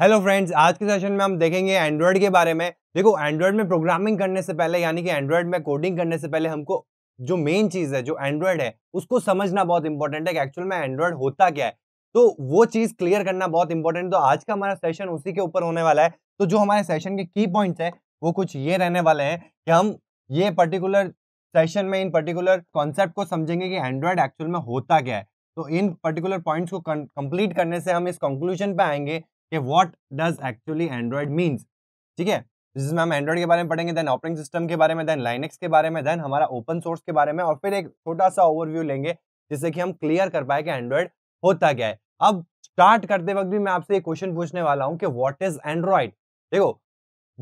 Hello friends आज के session में हम देखेंगे एंड्रॉयड के बारे में देखो एंड्रॉयड में प्रोग्रामिंग करने से पहले यानी कि एंड्रॉयड में कोडिंग करने से पहले हमको जो मेन चीज़ है जो एंड्रॉयड है उसको समझना बहुत इंपॉर्टेंट है कि एक्चुअल में एंड्रॉयड होता क्या है तो वो चीज़ क्लियर करना बहुत इंपॉर्टेंट तो आज का हमारा सेशन उसी के ऊपर होने वाला है तो जो हमारे सेशन के की पॉइंट्स हैं वो कुछ ये रहने वाले हैं कि हम ये पर्टिकुलर सेशन में इन पर्टिकुलर कॉन्सेप्ट को समझेंगे कि एंड्रॉयड एक्चुअल में होता क्या है तो इन पर्टिकुलर पॉइंट्स को कंप्लीट करने से हम इस कंक्लूजन पे आएंगे कि what does actually Android means ठीक है जिसमें हम एंड्रॉइड के बारे में पढ़ेंगे देन ऑपरेटिंग सिस्टम के बारे में देन लाइनेक्स के बारे में देन हमारा ओपन सोर्स के बारे में और फिर एक छोटा सा ओवरव्यू लेंगे जिससे कि हम क्लियर कर पाए कि एंड्रॉयड होता क्या है अब स्टार्ट करते वक्त भी मैं आपसे ये क्वेश्चन पूछने वाला हूँ कि वॉट इज एंड्रॉयड देखो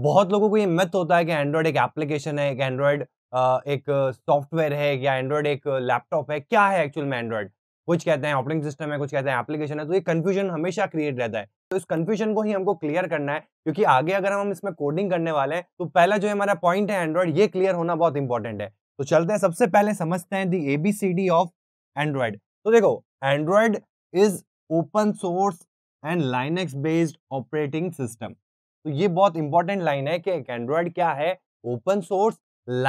बहुत लोगों को ये मत होता है कि एंड्रॉयड एक एप्लीकेशन है एक एंड्रॉयड एक सॉफ्टवेयर है या एंड्रॉयड एक लैपटॉप है क्या है एक्चुअल में एंड्रॉयड कुछ कहते हैं ऑपरेटिंग सिस्टम है कुछ कहते हैं एप्लीकेशन है तो ये कन्फ्यूजन हमेशा क्रिएट रहता है तो इस कन्फ्यूजन को ही हमको क्लियर करना है क्योंकि आगे अगर हम इसमें कोडिंग करने वाले हैं तो पहला जो हमारा पॉइंट है एंड्रॉइड ये क्लियर होना बहुत इंपॉर्टेंट है तो चलते हैं सबसे पहले समझते हैं दी एबीसीडी ऑफ एंड्रॉइड तो देखो Android is open source and Linux based operating system तो ये बहुत इंपॉर्टेंट लाइन है कि एंड्रॉइड क्या है open source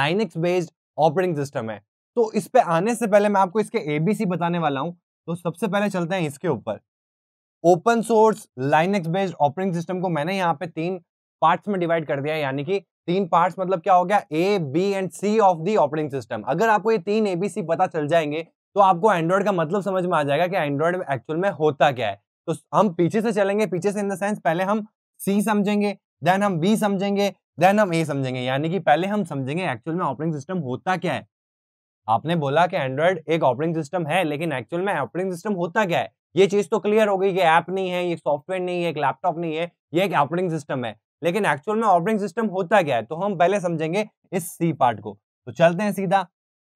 Linux based operating system है तो इस पे आने से पहले मैं आपको इसके एबीसी बताने वाला हूं तो सबसे पहले चलते हैं इसके ऊपर open source Linux based operating system को मैंने यहाँ पे तीन पार्ट्स में डिवाइड कर दिया है यानी कि तीन पार्ट्स मतलब क्या हो गया A B and C of the operating system अगर आपको ये तीन एबीसी पता चल जाएंगे तो आपको एंड्रॉइड का मतलब समझ में आ जाएगा कि एंड्रॉइड एक्चुअल में होता क्या है तो हम पीछे से चलेंगे पीछे से इन द सेंस पहले हम सी समझेंगे देन हम बी समझेंगे देन हम ए समझेंगे यानी कि पहले हम समझेंगे एक्चुअल में ऑपरेटिंग सिस्टम होता क्या है आपने बोला कि एंड्रॉयड एक ऑपरेटिंग सिस्टम है लेकिन एक्चुअल में ऑपरेटिंग सिस्टम होता क्या है ये चीज तो क्लियर हो गई कि ऐप नहीं है ये सॉफ्टवेयर नहीं है एक लैपटॉप नहीं है ये एक ऑपरेटिंग सिस्टम है लेकिन एक्चुअल में ऑपरेटिंग सिस्टम होता क्या है तो हम पहले समझेंगे इस सी पार्ट को तो चलते हैं सीधा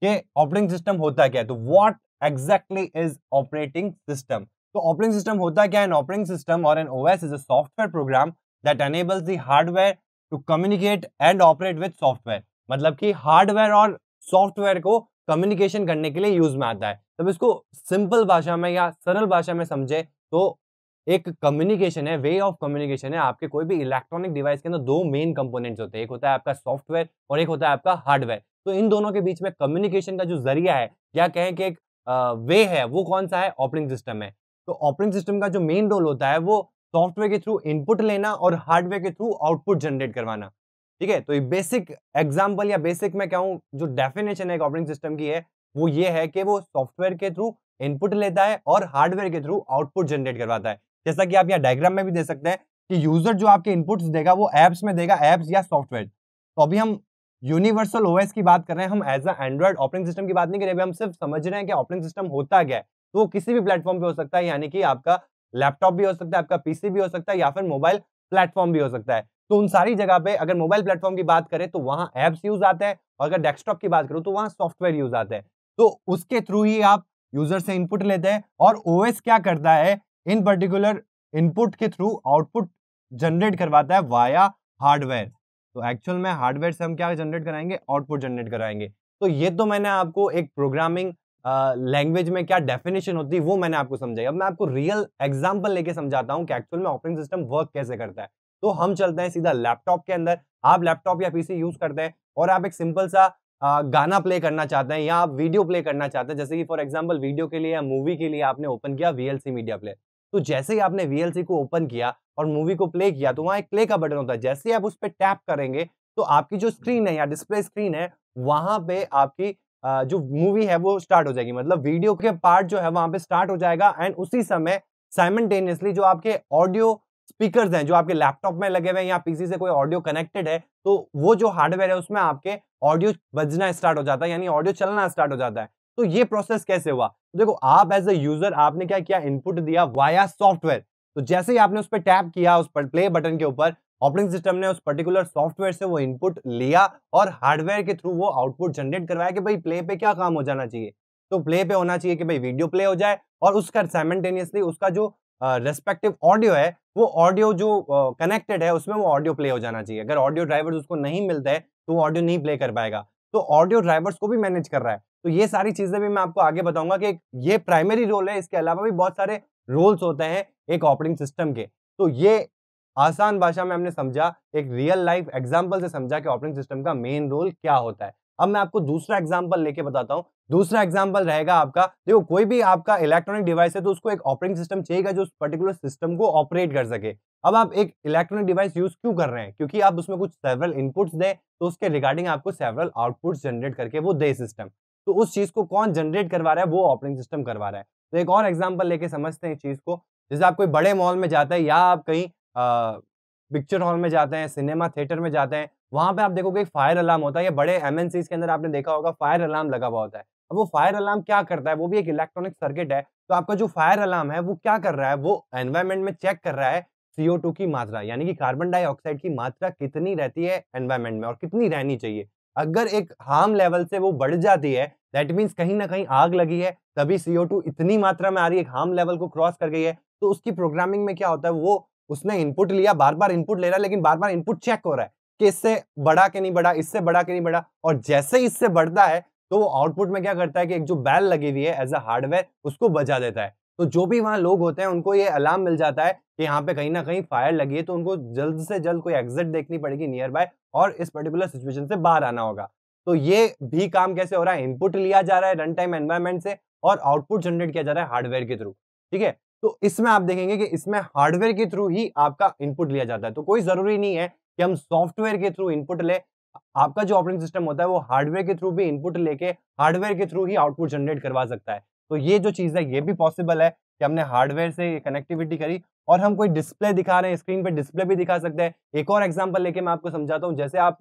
कि ऑपरेटिंग सिस्टम होता क्या है तो what exactly is operating system तो ऑपरेटिंग सिस्टम होता क्या है एन ऑपरेटिंग सिस्टम और an OS is a software program that enables the hardware to communicate and operate with software मतलब कि हार्डवेयर और सॉफ्टवेयर को कम्युनिकेशन करने के लिए यूज में आता है तब इसको सिंपल भाषा में या सरल भाषा में समझे तो एक कम्युनिकेशन है वे ऑफ कम्युनिकेशन है आपके कोई भी इलेक्ट्रॉनिक डिवाइस के अंदर दो मेन कंपोनेंट्स होते हैं एक होता है आपका सॉफ्टवेयर और एक होता है आपका हार्डवेयर तो इन दोनों के बीच में कम्युनिकेशन का जो जरिया है या कहें कि एक वे है वो कौन सा है ऑपरेटिंग सिस्टम है तो ऑपरेटिंग सिस्टम का जो मेन रोल होता है वो सॉफ्टवेयर के थ्रू इनपुट लेना और हार्डवेयर के थ्रू आउटपुट जनरेट करवाना ठीक है तो ये बेसिक एग्जाम्पल या बेसिक मैं कहूँ जो डेफिनेशन है एक ऑपरेटिंग सिस्टम की है वो ये है कि वो सॉफ्टवेयर के थ्रू इनपुट लेता है और हार्डवेयर के थ्रू आउटपुट जनरेट करवाता है जैसा कि आप यहाँ डायग्राम में भी दे सकते हैं कि यूजर जो आपके इनपुट्स देगा वो एप्स में देगा एप्स या सॉफ्टवेयर तो अभी हम यूनिवर्सल ओएस की बात कर रहे हैं हम as a Android operating system की बात नहीं कर रहे अभी हम सिर्फ समझ रहे हैं कि ऑपरेटिंग सिस्टम होता क्या है तो वो किसी भी प्लेटफॉर्म पे हो सकता है यानी कि आपका लैपटॉप भी हो सकता है आपका पीसी भी हो सकता है या फिर मोबाइल प्लेटफॉर्म भी हो सकता है तो उन सारी जगह पे अगर मोबाइल प्लेटफॉर्म की बात करें तो वहां एप्स यूज आते हैं और अगर डेस्कटॉप की बात करूं तो वहां सॉफ्टवेयर यूज आते हैं तो उसके थ्रू ही आप यूजर से इनपुट लेते हैं और ओएस क्या करता है इन पर्टिकुलर इनपुट के थ्रू आउटपुट जनरेट करवाता है वाया हार्डवेयर तो एक्चुअल में हार्डवेयर से हम क्या जनरेट कराएंगे आउटपुट जनरेट कराएंगे तो ये तो मैंने आपको एक प्रोग्रामिंग लैंग्वेज में क्या डेफिनेशन होती है वो मैंने आपको समझाई अब मैं आपको रियल एग्जांपल लेके समझाता हूँ कि एक्चुअल में ऑपरेटिंग सिस्टम वर्क कैसे करता है तो हम चलते हैं सीधा लैपटॉप के अंदर आप लैपटॉप या पीसी यूज करते हैं और आप एक सिंपल सा गाना प्ले करना चाहते हैं या आप वीडियो प्ले करना चाहते हैं जैसे कि फॉर एग्जाम्पल वीडियो के लिए या मूवी के लिए आपने ओपन किया वीएलसी मीडिया प्ले तो जैसे ही आपने वीएलसी को ओपन किया और मूवी को प्ले किया तो वहाँ एक प्ले का बटन होता है जैसे ही आप उस पर टैप करेंगे तो आपकी जो स्क्रीन है या डिस्प्ले स्क्रीन है वहां पे आपकी जो मूवी है वो स्टार्ट हो जाएगी मतलब वीडियो के पार्ट जो है वहां पे स्टार्ट हो जाएगा एंड उसी समय साइमटेनियसली जो आपके ऑडियो स्पीकर हैं जो आपके लैपटॉप में लगे हुए हैं या पीसी से कोई ऑडियो कनेक्टेड है तो वो जो हार्डवेयर है उसमें आपके ऑडियो बजना स्टार्ट हो जाता है यानी ऑडियो चलना स्टार्ट हो जाता है तो ये प्रोसेस कैसे हुआ तो देखो आप एज ए यूजर आपने क्या किया इनपुट दिया वाया सॉफ्टवेयर तो जैसे ही आपने उस पर टैप किया उस पर प्ले बटन के ऊपर ऑपरेटिंग सिस्टम ने उस पर्टिकुलर सॉफ्टवेयर से वो इनपुट लिया और हार्डवेयर के थ्रू वो आउटपुट जनरेट करवाया कि भाई प्ले पे क्या काम हो जाना चाहिए तो प्ले पे होना चाहिए कि भाई वीडियो प्ले हो जाए और उसका साइमेंटेनियसली उसका जो रेस्पेक्टिव ऑडियो है वो ऑडियो जो कनेक्टेड है उसमें वो ऑडियो प्ले हो जाना चाहिए अगर ऑडियो ड्राइवर्स उसको नहीं मिलता है तो वो ऑडियो नहीं प्ले कर पाएगा तो ऑडियो ड्राइवर्स को भी मैनेज कर रहा है तो ये सारी चीजें भी मैं आपको आगे बताऊंगा कि ये प्राइमरी रोल है इसके अलावा भी बहुत सारे रोल्स होते हैं एक ऑपरेटिंग सिस्टम के तो ये आसान भाषा में हमने समझा एक रियल लाइफ एग्जाम्पल से समझा कि ऑपरेटिंग सिस्टम का मेन रोल क्या होता है अब मैं आपको दूसरा एग्जाम्पल लेके बताता हूँ दूसरा एग्जाम्पल रहेगा आपका देखो कोई भी आपका इलेक्ट्रॉनिक डिवाइस है तो उसको एक ऑपरेटिंग सिस्टम चाहिएगा जो उस पर्टिकुलर सिस्टम को ऑपरेट कर सके अब आप एक इलेक्ट्रॉनिक डिवाइस यूज क्यों कर रहे हैं क्योंकि आप उसमें कुछ सेवरल इनपुट्स दें तो उसके रिगार्डिंग आपको सेवरल आउटपुट जनरेट करके वो दे सिस्टम तो उस चीज को कौन जनरेट करवा रहा है वो ऑपरेटिंग सिस्टम करवा रहा है तो एक और एग्जाम्पल लेके समझते हैं इस चीज को जैसे आप कोई बड़े मॉल में जाते हैं या आप कहीं पिक्चर हॉल में जाते हैं सिनेमा थिएटर में जाते हैं वहां पे आप देखोगे एक फायर अलार्म होता है या बड़े एम के अंदर आपने देखा होगा फायर अलार्म लगा हुआ होता है अब वो फायर अलार्म क्या करता है वो भी एक इलेक्ट्रॉनिक सर्किट है तो आपका जो फायर अलार्म है वो क्या कर रहा है वो एनवायरमेंट में चेक कर रहा है सीओ की मात्रा यानी कि कार्बन डाइऑक्साइड की मात्रा कितनी रहती है एनवायरमेंट में और कितनी रहनी चाहिए अगर एक हार्म लेवल से वो बढ़ जाती है दैट मीन्स कहीं ना कहीं आग लगी है तभी सीओ इतनी मात्रा में आ रही है हार्म लेवल को क्रॉस कर गई है तो उसकी प्रोग्रामिंग में क्या होता है वो उसने इनपुट लिया बार बार इनपुट ले रहा है लेकिन बार बार इनपुट चेक हो रहा है कि इससे बड़ा के नहीं बड़ा इससे बड़ा के नहीं बड़ा और जैसे इससे बढ़ता है तो वो आउटपुट में क्या करता है कि एक जो बैल लगी हुई है एज अ हार्डवेयर उसको बजा देता है तो जो भी वहां लोग होते हैं उनको ये अलार्म मिल जाता है कि यहाँ पे कहीं ना कहीं फायर लगी है तो उनको जल्द से जल्द कोई एग्जिट देखनी पड़ेगी नियर बाय और इस पर्टिकुलर सिचुएशन से बाहर आना होगा तो ये भी काम कैसे हो रहा है इनपुट लिया जा रहा है रन टाइम एनवायरमेंट से और आउटपुट जनरेट किया जा रहा है हार्डवेयर के थ्रू ठीक है तो इसमें आप देखेंगे कि इसमें हार्डवेयर के थ्रू ही आपका इनपुट लिया जाता है तो कोई जरूरी नहीं है कि हम सॉफ्टवेयर के थ्रू इनपुट ले आपका जो ऑपरेटिंग सिस्टम होता है वो हार्डवेयर के थ्रू भी इनपुट लेके हार्डवेयर के थ्रू ही आउटपुट जनरेट करवा सकता है तो ये जो चीज़ है ये भी पॉसिबल है कि हमने हार्डवेयर से कनेक्टिविटी करी और हम कोई डिस्प्ले दिखा रहे हैं स्क्रीन पर डिस्प्ले भी दिखा सकते हैं एक और एग्जाम्पल लेके मैं आपको समझाता हूँ जैसे आप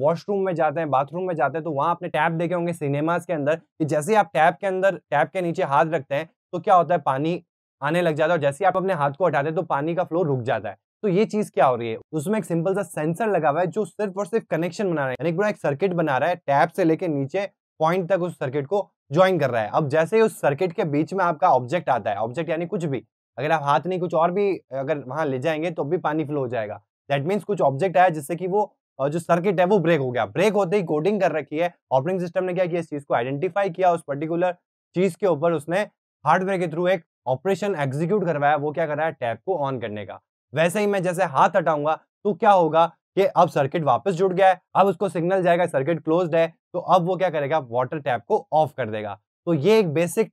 वॉशरूम में जाते हैं बाथरूम में जाते हैं तो वहाँ आपने टैप देखे होंगे सिनेमाज के अंदर कि जैसे आप टैप के अंदर टैप के नीचे हाथ रखते हैं तो क्या होता है पानी आने लग जाता है और जैसे आप अपने हाथ को हटाते हैं तो पानी का फ्लो रुक जाता है तो ये चीज क्या हो रही है उसमें एक सिंपल सा सेंसर लगा हुआ है जो सिर्फ और सिर्फ कनेक्शन बना रहा है यानी एक सर्किट बना रहा है टैप से लेके नीचे पॉइंट तक उस सर्किट को ज्वाइन कर रहा है अब जैसे ही उस सर्किट के बीच में आपका ऑब्जेक्ट आता है ऑब्जेक्ट यानी कुछ भी अगर आप हाथ नहीं कुछ और भी अगर वहां ले जाएंगे तो भी पानी फ्लो हो जाएगा दैट मीन्स कुछ ऑब्जेक्ट आया जिससे कि वो जो सर्किट है वो ब्रेक हो गया ब्रेक होते ही कोडिंग कर रखी है ऑपरेटिंग सिस्टम ने क्या किया इस चीज को आइडेंटिफाई किया उस पर्टिकुलर चीज के ऊपर उसने हार्डवेयर के थ्रू एक ऑपरेशन एग्जीक्यूट करवाया वो क्या कर रहा है टैप को ऑन करने का वैसे ही मैं जैसे हाथ हटाऊंगा तो क्या होगा कि अब सर्किट वापस जुड़ गया है अब उसको सिग्नल जाएगा सर्किट क्लोज है तो अब वो क्या करेगा वाटर टैप को ऑफ कर देगा तो ये एक बेसिक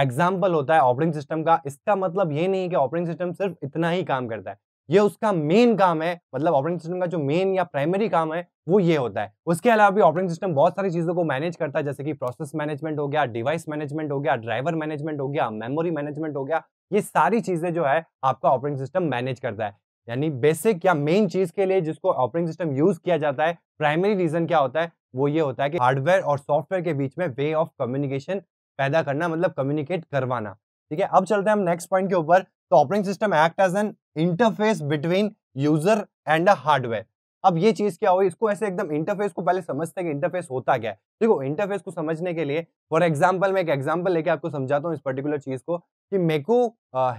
एग्जाम्पल होता है ऑपरेटिंग सिस्टम का इसका मतलब ये नहीं है कि ऑपरेटिंग सिस्टम सिर्फ इतना ही काम करता है ये उसका मेन काम है मतलब ऑपरेटिंग सिस्टम का जो मेन या प्राइमरी काम है वो ये होता है उसके अलावा भी ऑपरेटिंग सिस्टम बहुत सारी चीज़ों को मैनेज करता है जैसे कि प्रोसेस मैनेजमेंट हो गया डिवाइस मैनेजमेंट हो गया ड्राइवर मैनेजमेंट हो गया मेमोरी मैनेजमेंट हो गया ये सारी चीज़ें जो है आपका ऑपरेटिंग सिस्टम मैनेज करता है यानी बेसिक या मेन चीज़ के लिए जिसको ऑपरेटिंग सिस्टम यूज़ किया जाता है प्राइमरी रीज़न क्या होता है वो ये होता है कि हार्डवेयर और सॉफ्टवेयर के बीच में वे ऑफ कम्युनिकेशन पैदा करना मतलब कम्युनिकेट करवाना ठीक है अब चलते हैं हम नेक्स्ट पॉइंट के ऊपर तो operating system act as an interface between user and a hardware अब ये चीज क्या हुई इसको ऐसे एकदम इंटरफेस को पहले समझते हैं कि इंटरफेस होता क्या है देखो इंटरफेस को समझने के लिए फॉर एग्जाम्पल मैं एक एग्जाम्पल लेके आपको समझाता हूँ इस पर्टिकुलर चीज को कि मेरे को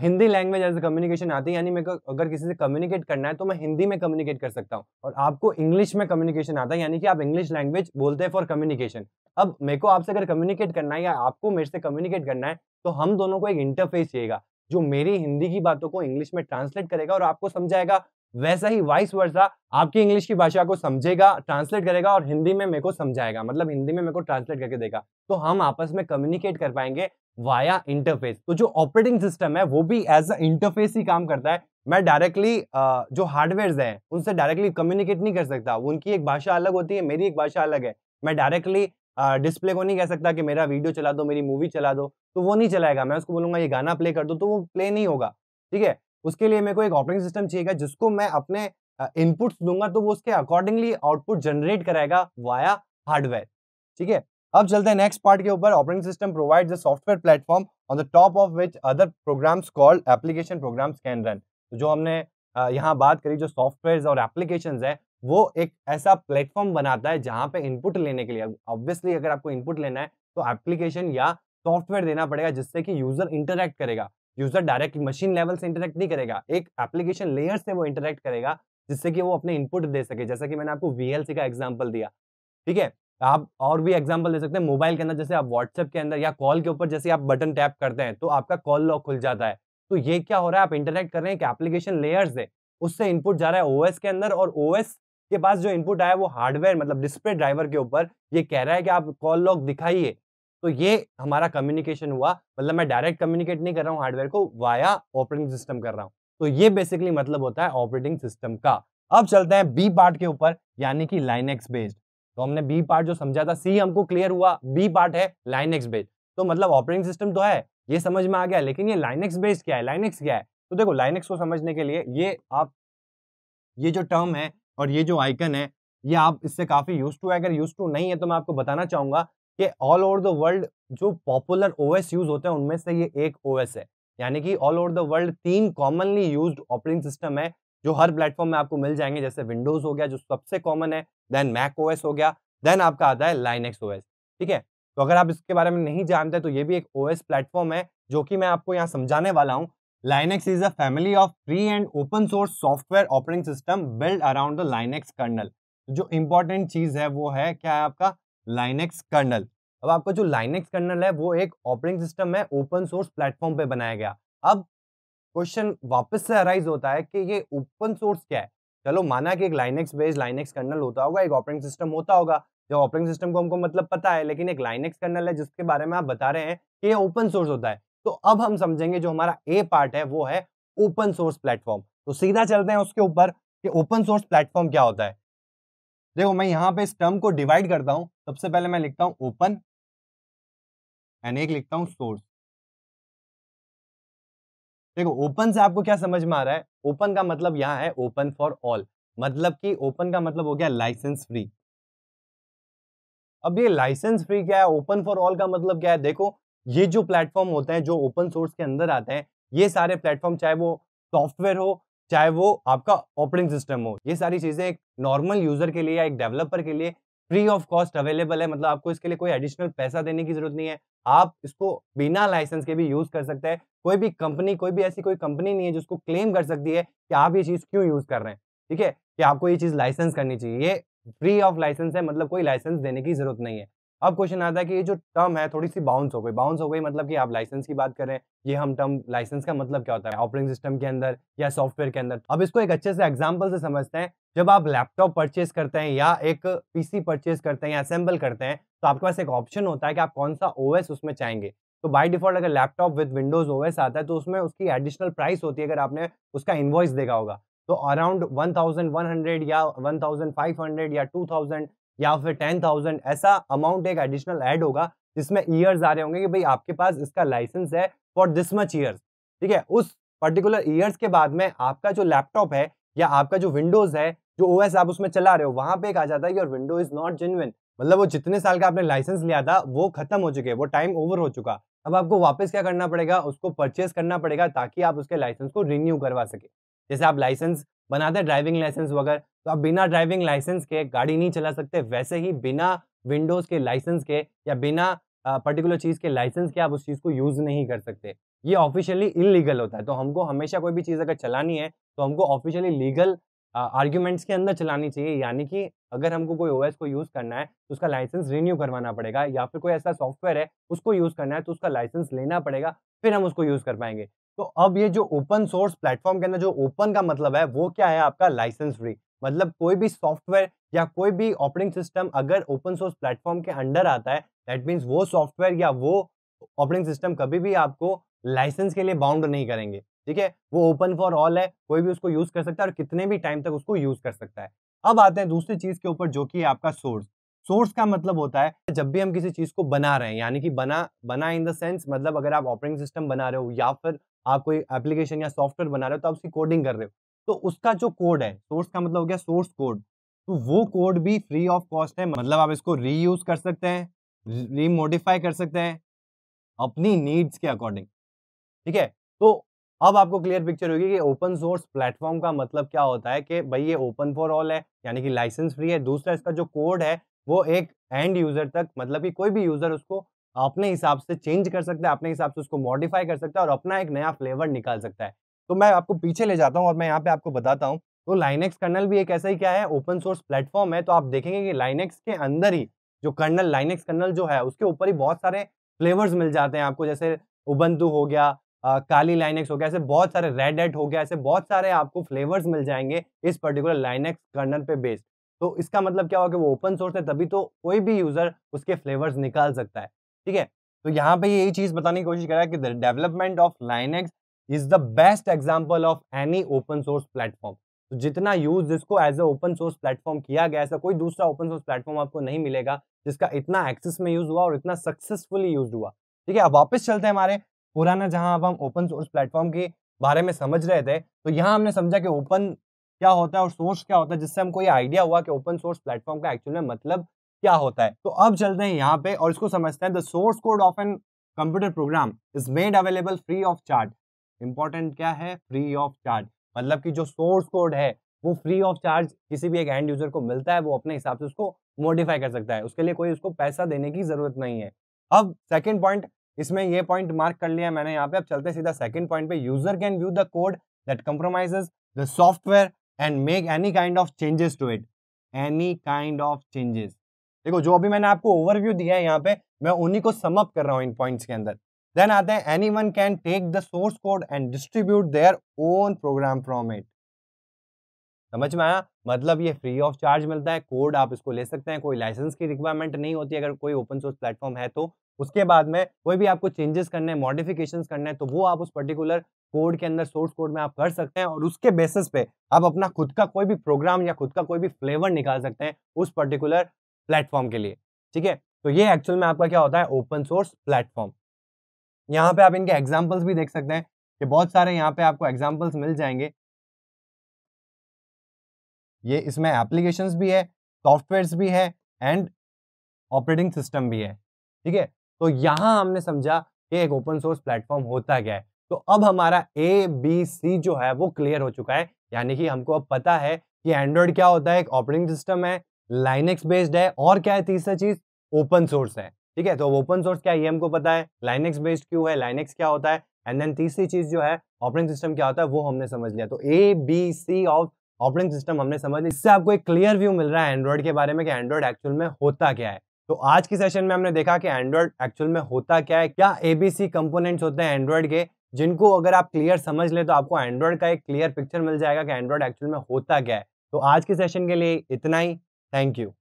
हिंदी लैंग्वेज एज कम्युनिकेशन आती है यानी मेरे को अगर किसी से कम्युनिकेट करना है तो मैं हिंदी में कम्युनिकेट कर सकता हूँ और आपको इंग्लिश में कम्युनिकेशन आता है यानी कि आप इंग्लिश लैंग्वेज बोलते हैं फॉर कम्युनिकेशन अब मेरे को आपसे अगर कम्युनिकेट करना है या आपको मेरे से कम्युनिकेट करना है तो हम दोनों को एक इंटरफेस चाहिएगा जो मेरी हिंदी की बातों को इंग्लिश में ट्रांसलेट करेगा और आपको समझाएगा वैसा ही वाइस वर्षा आपकी इंग्लिश की भाषा को समझेगा ट्रांसलेट करेगा और हिंदी में मेरे को समझाएगा मतलब हिंदी में मेरे को ट्रांसलेट करके देगा तो हम आपस में कम्युनिकेट कर पाएंगे वाया इंटरफेस तो जो ऑपरेटिंग सिस्टम है वो भी एज अ इंटरफेस ही काम करता है मैं डायरेक्टली जो हार्डवेयर हैं उनसे डायरेक्टली कम्युनिकेट नहीं कर सकता उनकी एक भाषा अलग होती है मेरी एक भाषा अलग है मैं डायरेक्टली डिस्प्ले को नहीं कह सकता कि मेरा वीडियो चला दो मेरी मूवी चला दो तो वो नहीं चलाएगा मैं उसको बोलूंगा ये गाना प्ले कर दो तो वो प्ले नहीं होगा ठीक है उसके लिए मेरे को एक ऑपरेटिंग सिस्टम चाहिएगा जिसको मैं अपने इनपुट्स दूंगा तो वो उसके अकॉर्डिंगली आउटपुट जनरेट कराएगा वाया हार्डवेयर ठीक है अब चलते हैं नेक्स्ट पार्ट के ऊपर operating system provide the software platform on the top of which other programs called application programs can run जो हमने यहाँ बात करी जो सॉफ्टवेयर और एप्लीकेशन है वो एक ऐसा प्लेटफॉर्म बनाता है जहां पे इनपुट लेने के लिए ऑब्वियसली अगर आपको इनपुट लेना है तो एप्लीकेशन या सॉफ्टवेयर देना पड़ेगा जिससे कि यूजर इंटरेक्ट करेगा यूजर डायरेक्ट मशीन लेवल से इंटरेक्ट नहीं करेगा एक एप्लीकेशन लेयर से वो इंटरेक्ट करेगा जिससे कि वो अपने इनपुट दे सके जैसा कि मैंने आपको वीएलसी का एग्जाम्पल दिया ठीक है आप और भी एग्जाम्पल दे सकते हैं मोबाइल के अंदर जैसे आप व्हाट्सएप के अंदर या कॉल के ऊपर जैसे आप बटन टैप करते हैं तो आपका कॉल लॉक खुल जाता है तो ये क्या हो रहा है आप इंटरेक्ट कर रहे हैं कि एप्लीकेशन लेयर से उससे इनपुट जा रहा है ओएस के अंदर और ओएस के पास जो इनपुट आया वो हार्डवेयर मतलब डिस्प्ले ड्राइवर के ऊपर ये कह रहा है कि आप कॉल लॉग दिखाइए तो ये हमारा कम्युनिकेशन हुआ मतलब मैं डायरेक्ट कम्युनिकेट नहीं कर रहा हूँ हार्डवेयर को वाया ऑपरेटिंग सिस्टम कर रहा हूँ तो ये बेसिकली मतलब होता है ऑपरेटिंग सिस्टम का अब चलते हैं बी पार्ट के ऊपर यानी कि लाइनेक्स बेस्ड तो हमने बी पार्ट जो समझा था सी हमको क्लियर हुआ बी पार्ट है लाइनेक्स बेस्ड तो मतलब ऑपरेटिंग सिस्टम तो है ये समझ में आ गया लेकिन ये लाइनेक्स बेस्ड क्या है लाइनेक्स क्या है तो देखो लाइनेक्स को समझने के लिए ये आप ये जो टर्म है और ये जो आइकन है ये आप इससे काफ़ी यूज टू है अगर यूज टू नहीं है तो मैं आपको बताना चाहूंगा कि ऑल ओवर द वर्ल्ड जो पॉपुलर ओएस यूज होते हैं उनमें से ये एक ओएस है यानी कि ऑल ओवर द वर्ल्ड तीन कॉमनली यूज ऑपरेटिंग सिस्टम है जो हर प्लेटफॉर्म में आपको मिल जाएंगे जैसे विंडोज हो गया जो सबसे कॉमन है देन मैक ओएस हो गया देन आपका आता है लाइनेक्स ओएस ठीक है तो अगर आप इसके बारे में नहीं जानते तो ये भी एक ओएस प्लेटफॉर्म है जो कि मैं आपको यहाँ समझाने वाला हूँ Linux is a family of free and open source software operating system built around the Linux kernel. जो इम्पोर्टेंट चीज है वो है क्या है आपका Linux kernel. अब आपका जो Linux kernel है वो एक ऑपरेटिंग सिस्टम है ओपन सोर्स प्लेटफॉर्म पे बनाया गया अब क्वेश्चन वापस से अराइज होता है कि ये ओपन सोर्स क्या है चलो माना कि एक लाइनेक्स बेस्ड लाइनेक्स कर्नल होता होगा एक ऑपरेटिंग सिस्टम होता होगा जो ऑपरेटिंग सिस्टम को हमको मतलब पता है लेकिन एक लाइनेक्स कर्नल है जिसके बारे में आप बता रहे हैं कि ये ओपन सोर्स होता है तो अब हम समझेंगे जो हमारा ए पार्ट है वो है ओपन सोर्स प्लेटफॉर्म तो सीधा चलते हैं उसके ऊपर कि ओपन सोर्स प्लेटफॉर्म क्या होता है देखो मैं यहां पे इस टर्म को डिवाइड करता हूं सबसे पहले मैं लिखता हूं ओपन एंड एक लिखता हूं सोर्स देखो ओपन से आपको क्या समझ में आ रहा है ओपन का मतलब यहां है ओपन फॉर ऑल मतलब कि ओपन का मतलब हो गया लाइसेंस फ्री अब ये लाइसेंस फ्री क्या है ओपन फॉर ऑल का मतलब क्या है देखो ये जो प्लेटफॉर्म होते हैं जो ओपन सोर्स के अंदर आते हैं ये सारे प्लेटफॉर्म चाहे वो सॉफ्टवेयर हो चाहे वो आपका ऑपरेटिंग सिस्टम हो ये सारी चीज़ें एक नॉर्मल यूजर के लिए या एक डेवलपर के लिए फ्री ऑफ कॉस्ट अवेलेबल है मतलब आपको इसके लिए कोई एडिशनल पैसा देने की जरूरत नहीं है आप इसको बिना लाइसेंस के भी यूज कर सकते हैं कोई भी कंपनी कोई भी ऐसी कोई कंपनी नहीं है जिसको क्लेम कर सकती है कि आप ये चीज क्यों यूज कर रहे हैं ठीक है कि आपको ये चीज लाइसेंस करनी चाहिए ये फ्री ऑफ लाइसेंस है मतलब कोई लाइसेंस देने की जरूरत नहीं है अब क्वेश्चन आता है कि ये जो टर्म है थोड़ी सी बाउंस हो गई बाउंस हो गई मतलब कि आप लाइसेंस की बात कर रहे हैं ये हम टर्म लाइसेंस का मतलब क्या होता है ऑपरेटिंग सिस्टम के अंदर या सॉफ्टवेयर के अंदर अब इसको एक अच्छे से एग्जाम्पल से समझते हैं जब आप लैपटॉप परचेज करते हैं या एक पीसी परचेज करते हैं या असेंबल करते हैं तो आपके पास एक ऑप्शन होता है कि आप कौन सा एस उसमें चाहेंगे तो बाई डिफॉल्ट अगर लैपटॉप विद विंडोज एस आता है तो उसमें उसकी एडिशनल प्राइस होती है अगर आपने उसका इन्वॉइस देखा होगा तो अराउंड हंड्रेड या हंड्रेड या थाउजेंड या फिर टेन थाउजेंड ऐसा अमाउंट एक एडिशनल ऐड होगा जिसमें ईयर्स आ रहे होंगे कि भाई आपके पास इसका लाइसेंस है फॉर दिस मच ईयर्स ठीक है उस पर्टिकुलर ईयर्स के बाद में आपका जो लैपटॉप है या आपका जो विंडोज है जो ओ आप उसमें चला रहे हो वहां पे एक आ जाता है your window is not genuine मतलब वो जितने साल का आपने लाइसेंस लिया था वो खत्म हो चुके वो टाइम ओवर हो चुका अब आपको वापस क्या करना पड़ेगा उसको परचेस करना पड़ेगा ताकि आप उसके लाइसेंस को रिन्यू करवा सके जैसे आप लाइसेंस बनाता है ड्राइविंग लाइसेंस वगैरह तो आप बिना ड्राइविंग लाइसेंस के गाड़ी नहीं चला सकते वैसे ही बिना विंडोज़ के लाइसेंस के या बिना पर्टिकुलर चीज़ के लाइसेंस के आप उस चीज़ को यूज़ नहीं कर सकते ये ऑफिशियली इलीगल होता है तो हमको हमेशा कोई भी चीज़ अगर चलानी है तो हमको ऑफिशियली लीगल आर्ग्यूमेंट्स के अंदर चलानी चाहिए यानी कि अगर हमको कोई ओएस को यूज़ करना है तो उसका लाइसेंस रिन्यू करवाना पड़ेगा या फिर कोई ऐसा सॉफ्टवेयर है उसको यूज़ करना है तो उसका लाइसेंस लेना पड़ेगा फिर हम उसको यूज़ कर पाएंगे तो अब ये जो ओपन सोर्स प्लेटफॉर्म के अंदर जो ओपन का मतलब है वो क्या है आपका लाइसेंस फ्री मतलब कोई भी सॉफ्टवेयर या कोई भी ऑपरेटिंग सिस्टम अगर ओपन सोर्स प्लेटफॉर्म के अंडर आता है दैट मीन्स वो सॉफ्टवेयर या वो ऑपरेटिंग सिस्टम कभी भी आपको लाइसेंस के लिए बाउंड नहीं करेंगे ठीक है वो ओपन फॉर ऑल है कोई भी उसको यूज कर सकता है और कितने भी टाइम तक उसको यूज कर सकता है अब आते हैं दूसरी चीज के ऊपर जो कि आपका सोर्स सोर्स का मतलब होता है जब भी हम किसी चीज को बना रहे हैं यानी कि बना बना इन द सेंस मतलब अगर आप ऑपरेटिंग सिस्टम बना रहे हो या फिर आप कोई एप्लीकेशन या सॉफ्टवेयर बना रहे हो तो आप उसकी कोडिंग कर रहे हो तो उसका जो कोड है सोर्स का मतलब हो गया सोर्स कोड तो वो कोड भी फ्री ऑफ कॉस्ट है मतलब आप इसको रीयूज कर सकते हैं रीमोडिफाई कर सकते हैं अपनी नीड्स के अकॉर्डिंग ठीक है तो अब आपको क्लियर पिक्चर होगी कि ओपन सोर्स प्लेटफॉर्म का मतलब क्या होता है कि भाई ये ओपन फॉर ऑल है यानी कि लाइसेंस फ्री है दूसरा इसका जो कोड है वो एक एंड यूजर तक मतलब कि कोई भी यूजर उसको अपने हिसाब से चेंज कर सकता है अपने हिसाब से उसको मॉडिफाई कर सकता है और अपना एक नया फ्लेवर निकाल सकता है तो मैं आपको पीछे ले जाता हूँ और मैं यहाँ पे आपको बताता हूँ तो लाइनेक्स कर्नल भी एक ऐसा ही क्या है ओपन सोर्स प्लेटफॉर्म है तो आप देखेंगे कि लाइनेक्स के अंदर ही जो कर्नल लाइनेक्स कर्नल जो है उसके ऊपर ही बहुत सारे फ्लेवर्स मिल जाते हैं आपको जैसे उबंतु हो गया आ, काली लाइनेक्स हो गया ऐसे बहुत सारे रेड एट हो गया ऐसे बहुत सारे आपको फ्लेवर्स मिल जाएंगे इस पर्टिकुलर लाइनेक्स कर्नल पे बेस्ड तो इसका मतलब क्या होगा कि वो ओपन सोर्स है तभी तो कोई भी यूजर उसके फ्लेवर्स निकाल सकता है ठीक है तो यहाँ पे यही चीज बताने की कोशिश कर रहा है कि the development of Linux is the best example of any open source platform तो जितना यूज जिसको as a open source platform किया गया ऐसा कोई दूसरा ओपन सोर्स प्लेटफॉर्म आपको नहीं मिलेगा जिसका इतना एक्सेस में यूज हुआ और इतना सक्सेसफुली यूज हुआ ठीक है अब वापस चलते हैं हमारे पुराना जहां अब हम ओपन सोर्स प्लेटफॉर्म के बारे में समझ रहे थे तो यहाँ हमने समझा कि ओपन क्या होता है और सोर्स क्या होता है जिससे हमको ये आइडिया हुआ कि ओपन सोर्स प्लेटफॉर्म का एक्चुअल में मतलब क्या होता है तो अब चलते हैं यहाँ पे और इसको समझते हैं the source code of an computer program is made available free of charge important क्या है फ्री ऑफ चार्ज मतलब कि जो सोर्स कोड है वो फ्री ऑफ चार्ज किसी भी एक एंड यूजर को मिलता है वो अपने हिसाब से उसको मॉडिफाई कर सकता है उसके लिए कोई उसको पैसा देने की जरूरत नहीं है अब सेकेंड पॉइंट इसमें ये पॉइंट मार्क कर लिया मैंने यहाँ पे अब चलते सीधा सेकंड पॉइंट पे user can view the code that compromises the software and make any kind of changes to it any kind of changes देखो जो अभी मैंने आपको ओवरव्यू दिया है यहाँ पे मैं उन्हीं को समअप कर रहा हूँ इन पॉइंट्स के अंदर देन आते हैं anyone can take the source code and distribute their own program from it समझ में आया मतलब ये फ्री ऑफ चार्ज मिलता है कोड आप इसको ले सकते हैं कोई लाइसेंस की रिक्वायरमेंट नहीं होती अगर कोई ओपन सोर्स प्लेटफॉर्म है तो उसके बाद में कोई भी आपको चेंजेस करने हैं मॉडिफिकेशन करने हैं तो वो आप उस पर्टिकुलर कोड के अंदर सोर्स कोड में आप कर सकते हैं और उसके बेसिस पे आप अपना खुद का कोई भी प्रोग्राम या खुद का कोई भी फ्लेवर निकाल सकते हैं उस पर्टिकुलर प्लेटफॉर्म के लिए ठीक है तो ये एक्चुअल में आपका क्या होता है ओपन सोर्स प्लेटफॉर्म यहाँ पे आप इनके एग्जाम्पल्स भी देख सकते हैं कि बहुत सारे यहाँ पे आपको एग्जाम्पल्स मिल जाएंगे ये इसमें एप्लीकेशन भी है सॉफ्टवेयर भी है एंड ऑपरेटिंग सिस्टम भी है ठीक है तो यहाँ हमने समझा कि एक ओपन सोर्स प्लेटफॉर्म होता क्या है तो अब हमारा ए बी सी जो है वो क्लियर हो चुका है यानी कि हमको अब पता है कि एंड्रॉयड क्या होता है एक ऑपरेटिंग सिस्टम है लाइनेक्स बेस्ड है और क्या है तीसरा चीज ओपन सोर्स है ठीक है तो ओपन सोर्स क्या है ये हमको पता है लाइनेक्स बेस्ड क्यों है लाइनेक्स क्या होता है एंड देन तीसरी चीज जो है ऑपरेटिंग सिस्टम क्या होता है वो हमने समझ लिया तो A B C of operating system हमने समझ लिया इससे आपको एक क्लियर व्यू मिल रहा है एंड्रॉइड के बारे में कि एंड्रॉइड एक्चुअल में होता क्या है तो आज की सेशन में हमने देखा कि एंड्रॉइड एक्चुअल में होता क्या है क्या ए बी सी कंपोनेंट्स होते हैं एंड्रॉइड के जिनको अगर आप क्लियर समझ ले तो आपको एंड्रॉइड का एक क्लियर पिक्चर मिल जाएगा कि एंड्रॉइड एक्चुअल में होता क्या है तो आज के सेशन के लिए इतना ही Thank you.